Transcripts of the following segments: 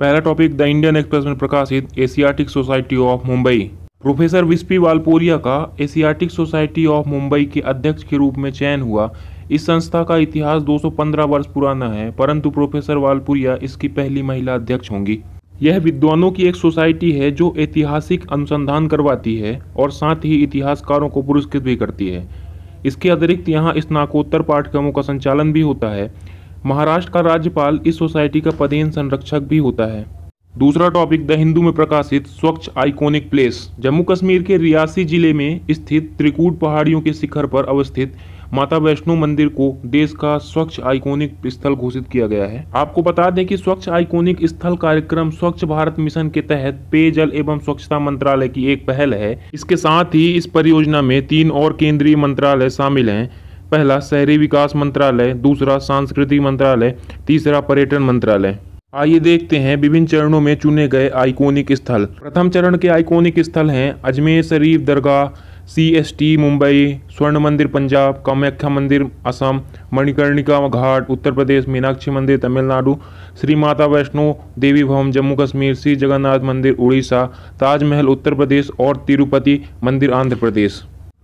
पहला topic the Indian Express में प्रकाशित Asiatic Society of Mumbai professor Vispy Walporia का एशियाटिक सोसाइटी ऑफ मुंबई के अध्यक्ष के रूप में चयन हुआ इस संस्था का इतिहास 215 वर्ष पुराना है परंतु प्रोफेसर वालपुरिया इसकी पहली महिला अध्यक्ष होंगी यह विद्वानों की एक सोसाइटी है जो ऐतिहासिक अनुसंधान करवाती है और साथ ही इतिहासकारों को पुरस्कृत भी करती है इसके अतिरिक्त यहाँ स्नाकोत्तर पाठ्यक्रमों का संचालन भी होता है महाराष्ट्र का राज्यपाल इस सोसाइटी का पदेन संरक्षक भी होता है दूसरा टॉपिक द हिंदू में प्रकाशित स्वच्छ आइकॉनिक प्लेस जम्मू कश्मीर के रियासी जिले में स्थित त्रिकूट पहाड़ियों के शिखर पर अवस्थित माता वैष्णो मंदिर को देश का स्वच्छ आइकोनिक स्थल घोषित किया गया है आपको बता दें कि स्वच्छ आइकोनिक स्थल कार्यक्रम स्वच्छ भारत मिशन के तहत पेयजल एवं स्वच्छता मंत्रालय की एक पहल है इसके साथ ही इस परियोजना में तीन और केंद्रीय मंत्रालय शामिल हैं पहला शहरी विकास मंत्रालय दूसरा सांस्कृतिक मंत्रालय तीसरा पर्यटन मंत्रालय आइए देखते हैं विभिन्न चरणों में चुने गए आइकॉनिक स्थल प्रथम चरण के आइकॉनिक स्थल हैं Ajmer Sharif Dargah C S T Mumbai Swarn Mandir Punjab Kamakhya मंदिर असम मणिकर्णिका घाट उत्तर प्रदेश मीनाक्षी मंदिर तमिलनाडु श्री माता वैष्णो देवी भवन जम्मू कश्मीर श्री जगन्नाथ मंदिर उड़ीसा ताजमहल उत्तर प्रदेश और तिरुपति मंदिर आंध्र प्रदेश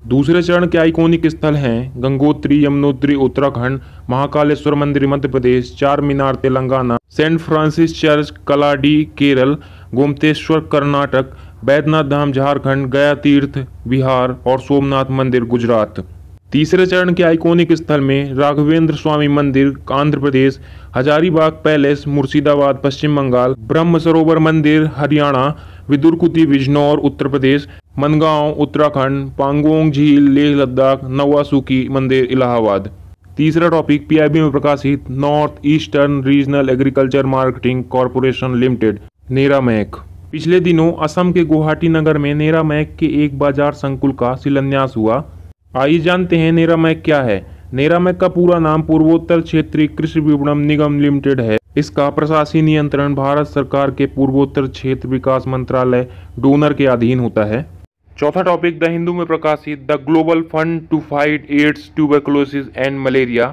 दूसरे चरण के आइकॉनिक स्थल हैं गंगोत्री यमुनोत्री उत्तराखंड महाकालेश्वर मंदिर Madhya Pradesh Charminar Telangana Saint Francis Church Kalady Kerala Gommateshwara Karnataka Baidyanath Dham Jharkhand Gaya Tirth Bihar और सोमनाथ मंदिर गुजरात तीसरे चरण के आइकॉनिक स्थल में राघवेंद्र स्वामी मंदिर आंध्र प्रदेश हजारीबाग पैलेस मुर्शिदाबाद पश्चिम बंगाल ब्रह्म सरोवर मंदिर हरियाणा विदुरकुति बिजनौर उत्तर प्रदेश मनगांव उत्तराखंड पांगोंग झील लेह लद्दाख नवासुकी मंदिर इलाहाबाद तीसरा टॉपिक पीआईबी में प्रकाशित North Eastern Regional Agriculture Marketing Corporation Limited NERAMAC पिछले दिनों असम के गुवाहाटी नगर में नेरा मैक के एक बाजार संकुल का शिलान्यास हुआ आइए जानते हैं नेरा मैक क्या है नेरा मैक का पूरा नाम पूर्वोत्तर क्षेत्रीय कृषि विपणन निगम लिमिटेड है इसका प्रशासनिक नियंत्रण भारत सरकार के पूर्वोत्तर क्षेत्र विकास मंत्रालय डोनर के अधीन होता है चौथा टॉपिक द हिंदू में प्रकाशित the Global Fund to Fight AIDS tuberculosis and malaria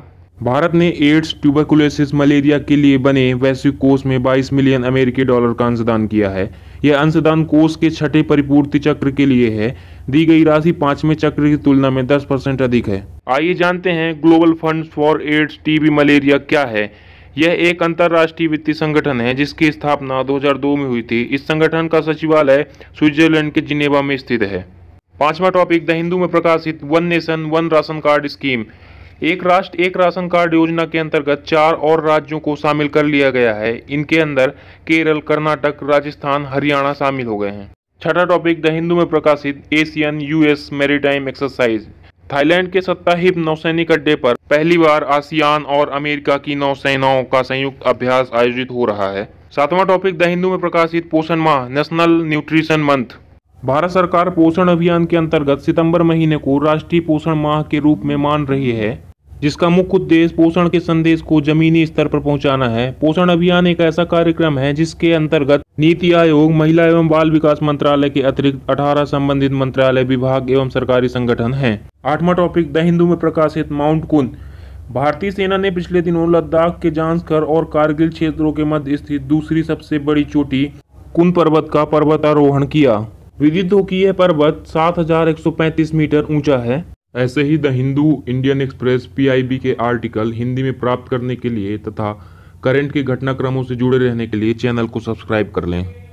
Bharat ने एड्स ट्यूबरकुलोसिस मलेरिया के लिए बने वैश्विक कोष में 22 मिलियन अमेरिकी डॉलर का अंशदान किया है यह अंशदान कोष के छठे परिपूर्ति चक्र के लिए है दी गई राशि पांचवें चक्र की तुलना में 10 परसेंट अधिक है आइए जानते हैं Global Fund for AIDS TB malaria क्या है यह एक अंतर्राष्ट्रीय वित्तीय संगठन है जिसकी स्थापना 2002 में हुई थी इस संगठन का सचिवालय स्विट्जरलैंड के जिनेवा में स्थित है पांचवा टॉपिक द हिंदू में प्रकाशित one nation one ration card scheme एक राष्ट्र एक राशन कार्ड योजना के अंतर्गत चार और राज्यों को शामिल कर लिया गया है इनके अंदर केरल कर्नाटक राजस्थान हरियाणा शामिल हो गए हैं छठा टॉपिक द हिंदू में प्रकाशित Asian US maritime exercise Thailand के सत्ताहिप नौसैनिक अड्डे पर पहली बार आसियान और अमेरिका की नौसेनाओं का संयुक्त अभ्यास आयोजित हो रहा है सातवां टॉपिक द हिंदू में प्रकाशित पोषण माह नेशनल न्यूट्रिशन मंथ भारत सरकार पोषण अभियान के अंतर्गत सितंबर महीने को राष्ट्रीय पोषण माह के रूप में मान रही है जिसका मुख्य उद्देश्य पोषण के संदेश को जमीनी स्तर पर पहुंचाना है पोषण अभियान एक ऐसा कार्यक्रम है जिसके अंतर्गत नीति आयोग महिला एवं बाल विकास मंत्रालय के अतिरिक्त 18 संबंधित मंत्रालय विभाग एवं सरकारी संगठन हैं आठवां टॉपिक द हिंदू में प्रकाशित माउंट कुंद भारतीय सेना ने पिछले दिनों लद्दाख के जांसकर और कारगिल क्षेत्रों के मध्य स्थित दूसरी सबसे बड़ी चोटी कुंद पर्वत का पर्वतारोहण किया विदित हो कि यह पर्वत 7,135 मीटर ऊंचा है ऐसे ही the Hindu Indian Express PIB के आर्टिकल हिंदी में प्राप्त करने के लिए तथा करंट के घटनाक्रमों से जुड़े रहने के लिए चैनल को सब्सक्राइब कर लें